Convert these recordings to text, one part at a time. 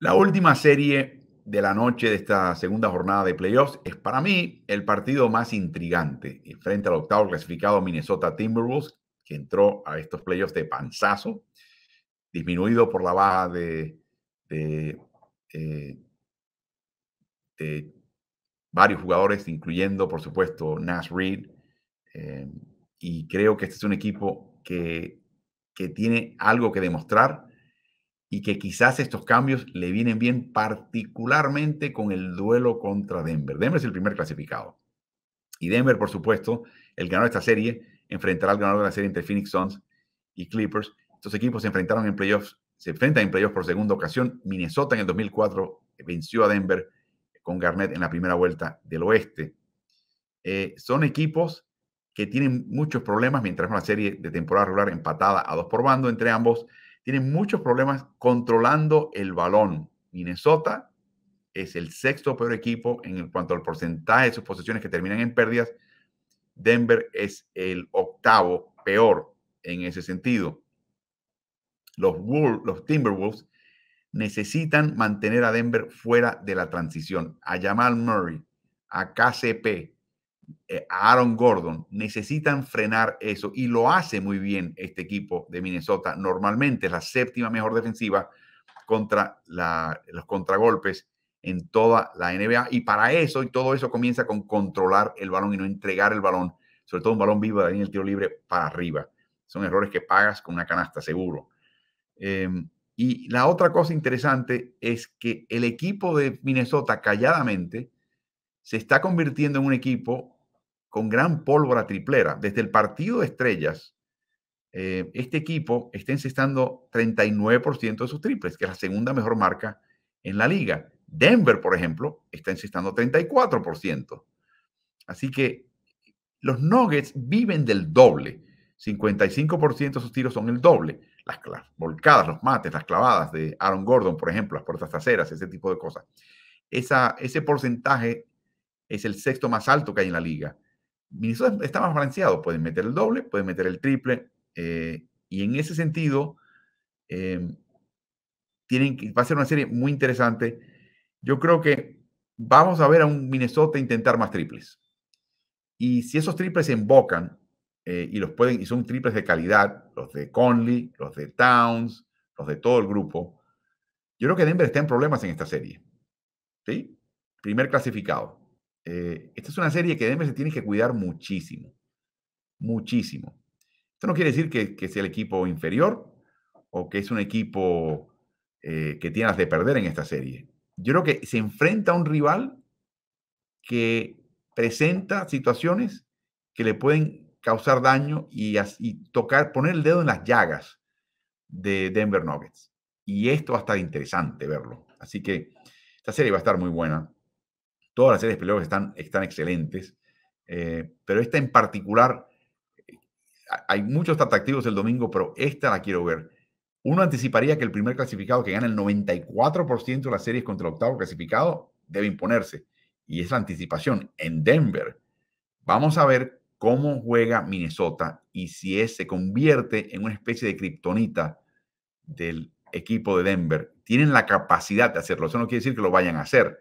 La última serie de la noche de esta segunda jornada de playoffs es para mí el partido más intrigante frente al octavo clasificado Minnesota Timberwolves, que entró a estos playoffs de panzazo, disminuido por la baja de, eh, varios jugadores, incluyendo por supuesto Nash Reed. Eh, y creo que este es un equipo que, que tiene algo que demostrar y que quizás estos cambios le vienen bien particularmente con el duelo contra Denver. Denver es el primer clasificado. Y Denver, por supuesto, el ganador de esta serie enfrentará al ganador de la serie entre Phoenix Suns y Clippers. Estos equipos se enfrentaron en playoffs, se enfrentan en playoffs por segunda ocasión. Minnesota en el 2004 venció a Denver con Garnett en la primera vuelta del oeste. Eh, son equipos que tienen muchos problemas mientras una serie de temporada regular empatada a dos por bando entre ambos tienen muchos problemas controlando el balón. Minnesota es el sexto peor equipo en cuanto al porcentaje de sus posesiones que terminan en pérdidas. Denver es el octavo peor en ese sentido. Los, los Timberwolves necesitan mantener a Denver fuera de la transición. A Jamal Murray, a KCP, eh, a Aaron Gordon, necesitan frenar eso y lo hace muy bien este equipo de Minnesota. Normalmente es la séptima mejor defensiva contra los contragolpes en toda la NBA y para eso y todo eso comienza con controlar el balón y no entregar el balón, sobre todo un balón vivo de ahí en el tiro libre para arriba. Son errores que pagas con una canasta, seguro. Em, y la otra cosa interesante es que el equipo de Minnesota calladamente se está convirtiendo en un equipo con gran pólvora triplera. Desde el partido de estrellas, eh, este equipo está encestando 39% de sus triples, que es la segunda mejor marca en la liga. Denver, por ejemplo, está encestando 34%. Así que los Nuggets viven del doble. 55% de sus tiros son el doble. Las, volcadas, los mates, las clavadas de Aaron Gordon, por ejemplo, las puertas traseras, ese tipo de cosas. Esa, ese porcentaje es el sexto más alto que hay en la liga. Minnesota está más balanceado, pueden meter el doble, pueden meter el triple, eh, y en ese sentido, em, va a ser una serie muy interesante. Yo creo que vamos a ver a un Minnesota intentar más triples. Y si esos triples se embocan eh, y los pueden, y son triples de calidad, los de Conley, los de Towns, los de todo el grupo, yo creo que Denver está en problemas en esta serie. ¿Sí? Primer clasificado. Eh, esta es una serie que Denver se tiene que cuidar muchísimo, muchísimo. Esto no quiere decir que, sea el equipo inferior o que es un equipo eh, que tiene las de perder en esta serie. Yo creo que se enfrenta a un rival que presenta situaciones que le pueden causar daño y, y tocar, poner el dedo en las llagas de Denver Nuggets. Y esto va a estar interesante verlo. Así que esta serie va a estar muy buena. Todas las series de están, están excelentes, eh, pero esta en particular, eh, hay muchos atractivos el domingo, pero esta la quiero ver. Uno anticiparía que el primer clasificado que gana el 94% de las series contra el octavo clasificado debe imponerse. Y es la anticipación en Denver. Vamos a ver cómo juega Minnesota y si es, se convierte en una especie de kriptonita del equipo de Denver. Tienen la capacidad de hacerlo. Eso no quiere decir que lo vayan a hacer,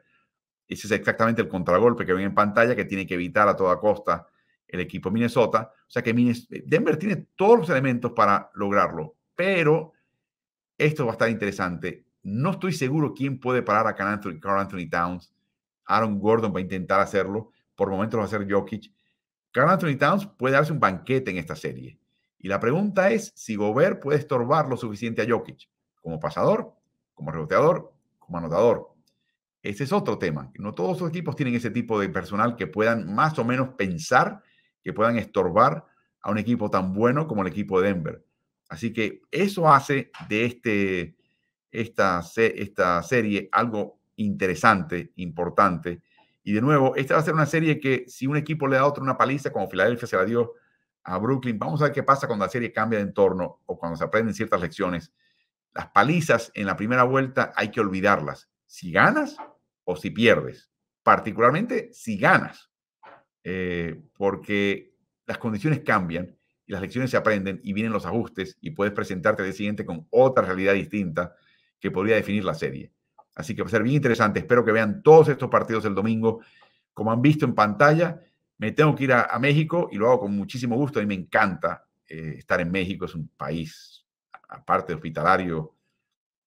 ese es exactamente el contragolpe que ven en pantalla que tiene que evitar a toda costa el equipo Minnesota. O sea que eh, Denver tiene todos los elementos para lograrlo, pero esto va a estar interesante. No estoy seguro quién puede parar a Carl Anthony, Towns. Aaron Gordon va a intentar hacerlo. Por momentos va a ser Jokic. Carl Anthony Towns puede darse un banquete en esta serie. Y la pregunta es si Gobert puede estorbar lo suficiente a Jokic como pasador, como reboteador, como anotador. Ese es otro tema. No todos los equipos tienen ese tipo de personal que puedan más o menos pensar, que puedan estorbar a un equipo tan bueno como el equipo de Denver. Así que eso hace de este, esta, esta serie algo interesante, importante. Y de nuevo, esta va a ser una serie que si un equipo le da a otro una paliza, como Filadelfia se la dio a Brooklyn, vamos a ver qué pasa cuando la serie cambia de entorno o cuando se aprenden ciertas lecciones. Las palizas en la primera vuelta hay que olvidarlas si ganas o si pierdes, particularmente si ganas, eh, porque las condiciones cambian y las lecciones se aprenden y vienen los ajustes y puedes presentarte al día siguiente con otra realidad distinta que podría definir la serie. Así que va a ser bien interesante. Espero que vean todos estos partidos el domingo. Como han visto en pantalla, me tengo que ir a, México y lo hago con muchísimo gusto. A mí me encanta eh, estar en México. Es un país, aparte hospitalario,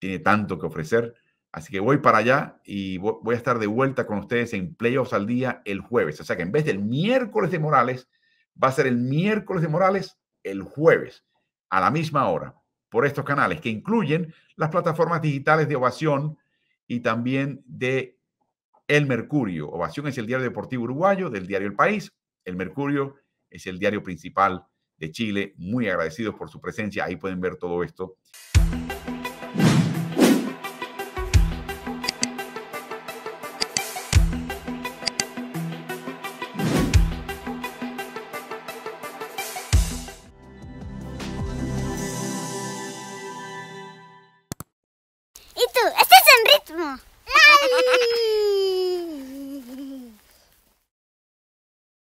tiene tanto que ofrecer. Así que voy para allá y voy a estar de vuelta con ustedes en Playoffs al Día el jueves. O sea que en vez del miércoles de Morales, va a ser el miércoles de Morales el jueves, a la misma hora, por estos canales que incluyen las plataformas digitales de Ovación y también de El Mercurio. Ovación es el diario deportivo uruguayo del diario El País. El Mercurio es el diario principal de Chile. Muy agradecidos por su presencia. Ahí pueden ver todo esto. 嗯。